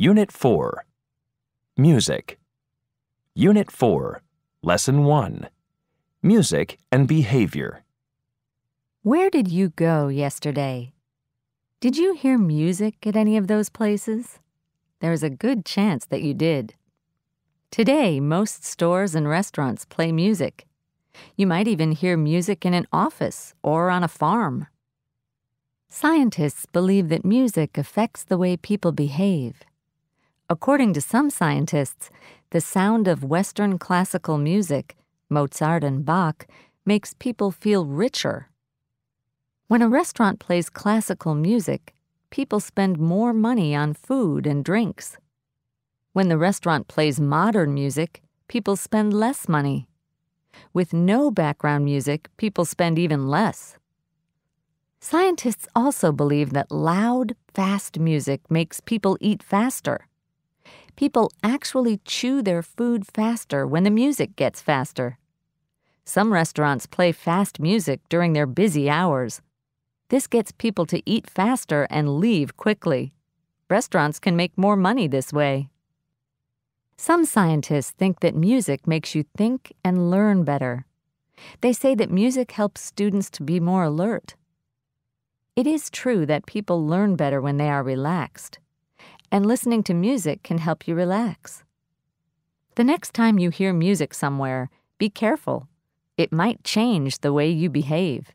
Unit 4 Music. Unit 4 Lesson 1 Music and Behavior. Where did you go yesterday? Did you hear music at any of those places? There's a good chance that you did. Today, most stores and restaurants play music. You might even hear music in an office or on a farm. Scientists believe that music affects the way people behave According to some scientists, the sound of Western classical music, Mozart and Bach, makes people feel richer. When a restaurant plays classical music, people spend more money on food and drinks. When the restaurant plays modern music, people spend less money. With no background music, people spend even less. Scientists also believe that loud, fast music makes people eat faster people actually chew their food faster when the music gets faster. Some restaurants play fast music during their busy hours. This gets people to eat faster and leave quickly. Restaurants can make more money this way. Some scientists think that music makes you think and learn better. They say that music helps students to be more alert. It is true that people learn better when they are relaxed and listening to music can help you relax. The next time you hear music somewhere, be careful. It might change the way you behave.